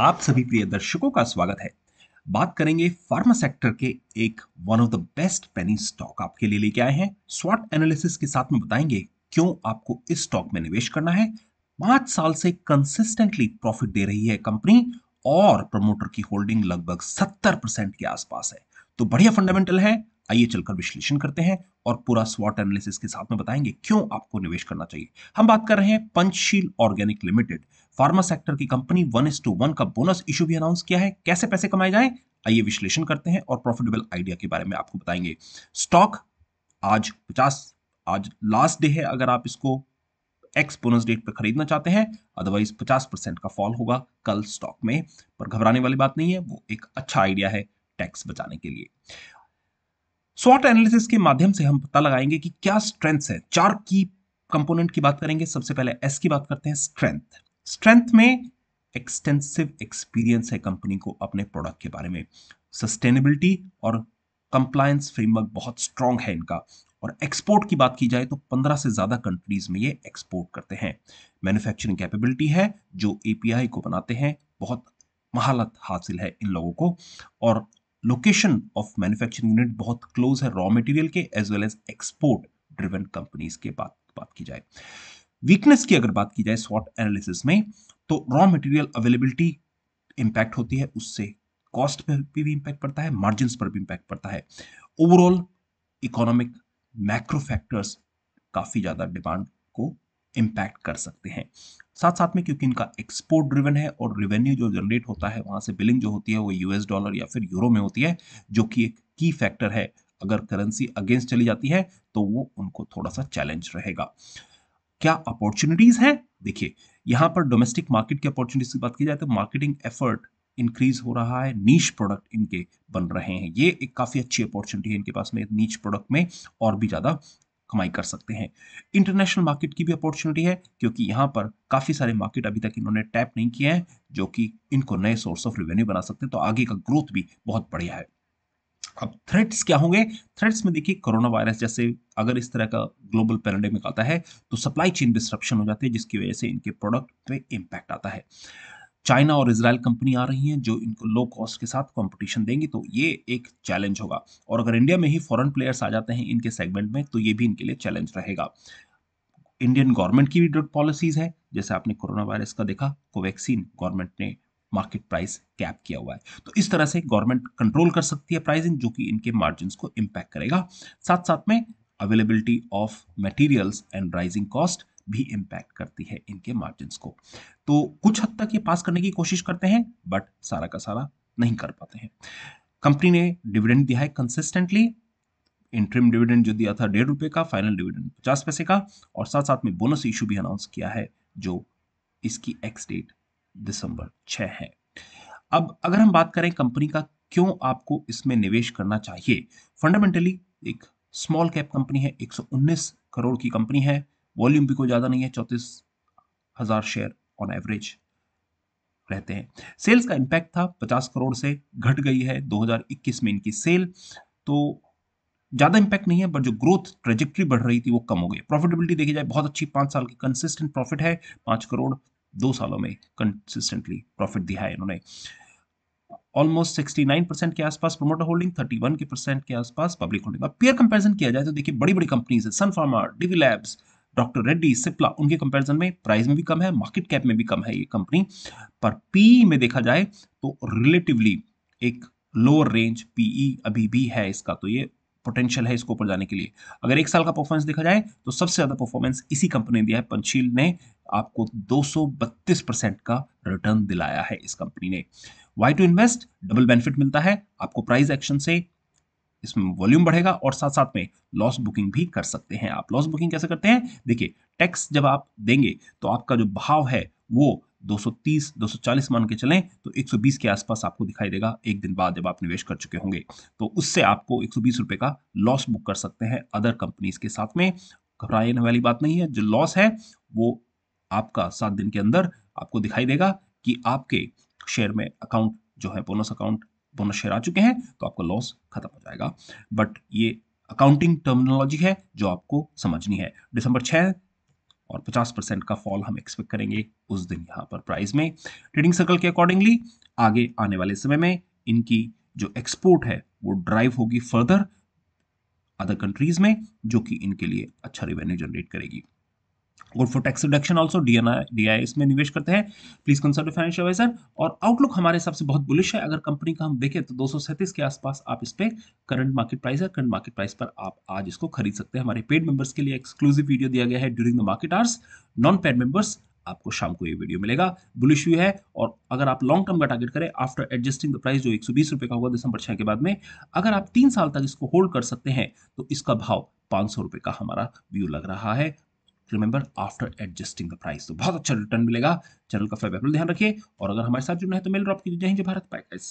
आप सभी प्रिय दर्शकों का स्वागत है बात करेंगे फार्मा सेक्टर के एक one of the best penny stock आपके लिए लेके आए हैं स्वॉट एनालिसिस के साथ में बताएंगे क्यों आपको इस स्टॉक में निवेश करना है पांच साल से कंसिस्टेंटली प्रॉफिट दे रही है कंपनी और प्रमोटर की होल्डिंग लगभग सत्तर परसेंट के आसपास है तो बढ़िया फंडामेंटल है आइए चलकर विश्लेषण करते हैं और पूरा स्वॉट एनालिसिस के साथ में बताएंगे क्यों आपको निवेश करना चाहिए हम बात कर रहे हैं Panchsheel organic limited pharma sector की company one is to one का बोनस इशू भी अनाउंस किया है कैसे पैसे कमाए जाए आइए विश्लेषण करते हैं और प्रॉफिटेबल आइडिया के बारे में आपको बताएंगे स्टॉक आज पचास आज लास्ट डे है अगर आप इसको एक्स बोनस डेट पर खरीदना चाहते हैं अदरवाइज पचास परसेंट का फॉल होगा कल स्टॉक में पर घबराने वाली बात नहीं है वो एक अच्छा आइडिया है टैक्स बचाने के लिए स्वॉट एनालिसिस के माध्यम से हम पता लगाएंगे कि क्या स्ट्रेंथ्स है चार की कंपोनेंट की बात करेंगे सबसे पहले एस की बात करते हैं स्ट्रेंथ स्ट्रेंथ में एक्सटेंसिव एक्सपीरियंस है कंपनी को अपने प्रोडक्ट के बारे में सस्टेनेबिलिटी और कंप्लायंस फ्रेमवर्क बहुत स्ट्रांग है इनका और एक्सपोर्ट की बात की जाए तो 15 से ज़्यादा कंट्रीज में ये एक्सपोर्ट करते हैं मैन्युफैक्चरिंग कैपेबिलिटी है जो एपीआई को बनाते हैं बहुत महालत हासिल है इन लोगों को और लोकेशन ऑफ मैन्युफैक्चरिंग यूनिट बहुत क्लोज है रॉ मटेरियल के as well as export driven companies के बात बात की जाए वीकनेस की अगर बात की जाए स्वॉट एनालिसिस में तो रॉ मटेरियल अवेलेबिलिटी इंपैक्ट होती है उससे कॉस्ट पर भी, इंपैक्ट पड़ता है मार्जिन पर भी इंपैक्ट पड़ता है ओवरऑल इकोनॉमिक मैक्रो फैक्टर्स काफ़ी ज़्यादा डिमांड को इंपैक्ट कर सकते हैं साथ साथ में क्योंकि इनका एक्सपोर्ट ड्रिवन है और रेवेन्यू जो जनरेट होता है वहां से बिलिंग जो होती है वो यूएस डॉलर या फिर यूरो में होती है जो कि एक की फैक्टर है अगर करेंसी अगेंस्ट चली जाती है तो वो उनको थोड़ा सा चैलेंज रहेगा क्या अपॉर्चुनिटीज हैं देखिए यहाँ पर डोमेस्टिक मार्केट की अपॉर्चुनिटीज की बात की जाए तो मार्केटिंग एफर्ट इंक्रीज हो रहा है नीच प्रोडक्ट इनके बन रहे हैं ये एक काफ़ी अच्छी अपॉर्चुनिटी है इनके पास में नीच प्रोडक्ट में और भी ज़्यादा कमाई कर सकते हैं इंटरनेशनल मार्केट की भी अपॉर्चुनिटी है क्योंकि यहाँ पर काफ़ी सारे मार्केट अभी तक इन्होंने टैप नहीं किए हैं जो कि इनको नए सोर्स ऑफ रेवेन्यू बना सकते हैं तो आगे का ग्रोथ भी बहुत बढ़िया है अब थ्रेट्स क्या होंगे थ्रेट्स में देखिए कोरोना वायरस जैसे अगर इस तरह का ग्लोबल पैराडेमिक आता है तो सप्लाई चेन डिस्ट्रप्शन हो जाती है जिसकी वजह से इनके प्रोडक्ट पे इम्पैक्ट आता है चाइना और इसराइल कंपनी आ रही हैं जो इनको लो कॉस्ट के साथ कंपटीशन देंगी तो ये एक चैलेंज होगा और अगर इंडिया में ही फॉरेन प्लेयर्स आ जाते हैं इनके सेगमेंट में तो ये भी इनके लिए चैलेंज रहेगा इंडियन गवर्नमेंट की भी ड्रग पॉलिसीज़ है जैसे आपने कोरोना वायरस का देखा कोवैक्सीन गवर्नमेंट ने मार्केट प्राइस कैप किया हुआ है तो इस तरह से गवर्नमेंट कंट्रोल कर सकती है प्राइसिंग जो कि इनके मार्जिन को इम्पैक्ट करेगा साथ साथ में availability of materials and rising cost भी इम्पैक्ट करती है इनके मार्जिन को तो कुछ हद तक ये पास करने की कोशिश करते हैं बट सारा का सारा नहीं कर पाते हैं कंपनी ने डिविडेंड दिया है कंसिस्टेंटली इंट्रीम डिविडेंड जो दिया था डेढ़ रुपए का फाइनल डिविडेंड पचास पैसे का और साथ साथ में बोनस इशू भी अनाउंस किया है जो इसकी एक्स डेट दिसंबर छः है अब अगर हम बात करें कंपनी का क्यों आपको इसमें निवेश करना चाहिए फंडामेंटली एक स्मॉल कैप कंपनी है 119 करोड़ की कंपनी है वॉल्यूम भी कोई ज़्यादा नहीं है चौंतीस हज़ार शेयर ऑन एवरेज रहते हैं सेल्स का इंपैक्ट था 50 करोड़ से घट गई है 2021 में इनकी सेल तो ज़्यादा इंपैक्ट नहीं है बट जो ग्रोथ ट्रेजेक्ट्री बढ़ रही थी वो कम हो गई प्रॉफिटेबिलिटी देखी जाए बहुत अच्छी पांच साल की कंसिस्टेंट प्रॉफिट है पांच करोड़ दो सालों में कंसिस्टेंटली प्रॉफिट दिया है इन्होंने ऑलमोस्ट 69 परसेंट के आसपास प्रोमोटर होल्डिंग 31 के परसेंट के आसपास पब्लिक होल्डिंग अब पेयर कंपैरिजन किया जाए तो देखिए बड़ी बड़ी कंपनीज है सनफार्मा डिवी लैब्स डॉक्टर रेड्डी सिप्ला उनके कंपैरिजन में प्राइस में भी कम है मार्केट कैप में भी कम है ये कंपनी पर पी में देखा जाए तो रिलेटिवली एक लोअर रेंज पीई अभी भी है इसका तो ये पोटेंशियल है इसको ऊपर जाने के लिए अगर एक साल का परफॉर्मेंस देखा जाए तो सबसे ज़्यादा परफॉर्मेंस इसी कंपनी ने दिया है पंचशील ने आपको दो परसेंट का रिटर्न दिलाया है इस कंपनी ने why to invest double benefit मिलता है आपको प्राइस एक्शन से इसमें वॉल्यूम बढ़ेगा और साथ साथ में लॉस बुकिंग भी कर सकते हैं आप लॉस बुकिंग कैसे करते हैं देखिए टैक्स जब आप देंगे तो आपका जो भाव है वो 230 240 मान के चलें तो 120 के आसपास आपको दिखाई देगा एक दिन बाद जब आप निवेश कर चुके होंगे तो उससे आपको एक सौ का लॉस बुक कर सकते हैं अदर कंपनीज के साथ में घबराने वाली बात नहीं है जो लॉस है वो आपका सात दिन के अंदर आपको दिखाई देगा कि आपके शेयर में अकाउंट जो है बोनस अकाउंट बोनस शेयर आ चुके हैं तो आपका लॉस खत्म हो जाएगा बट ये अकाउंटिंग टर्मिनोलॉजी है जो आपको समझनी है दिसंबर छः और 50 परसेंट का फॉल हम एक्सपेक्ट करेंगे उस दिन यहाँ पर प्राइस में ट्रेडिंग सर्कल के अकॉर्डिंगली आगे आने वाले समय में इनकी जो एक्सपोर्ट है वो ड्राइव होगी फर्दर अदर कंट्रीज में जो कि इनके लिए अच्छा रिवेन्यू जनरेट करेगी और for tax reduction also D N I D I इसमें निवेश करते हैं प्लीज कंसल्ट फाइनेंशियल एडवाइजर और आउटलुक हमारे हिसाब से बहुत बुलिश है अगर कंपनी का हम देखें तो दो के आसपास आप इस पर करंट मार्केट प्राइस है करंट मार्केट प्राइस पर आप आज इसको खरीद सकते हैं हमारे पेड मेंबर्स के लिए एक्सक्लूसिव वीडियो दिया गया है during the market hours non paid members आपको शाम को ये वीडियो मिलेगा बुलिश व्यू है और अगर आप लॉन्ग टर्म का टारगेट करें आफ्टर एडजस्टिंग द प्राइस जो एक रुपए का होगा दिसंबर छः के बाद में अगर आप तीन साल तक इसको होल्ड कर सकते हैं तो इसका भाव पाँच सौ रुपये का हमारा व्यू लग रहा है remember after adjusting the price तो बहुत अच्छा रिटर्न मिलेगा चैनल का फेवरेबल ध्यान रखिए और अगर हमारे साथ जुड़ना है तो मेल ड्रॉप कीजिए जय हिंद भारत पैकेज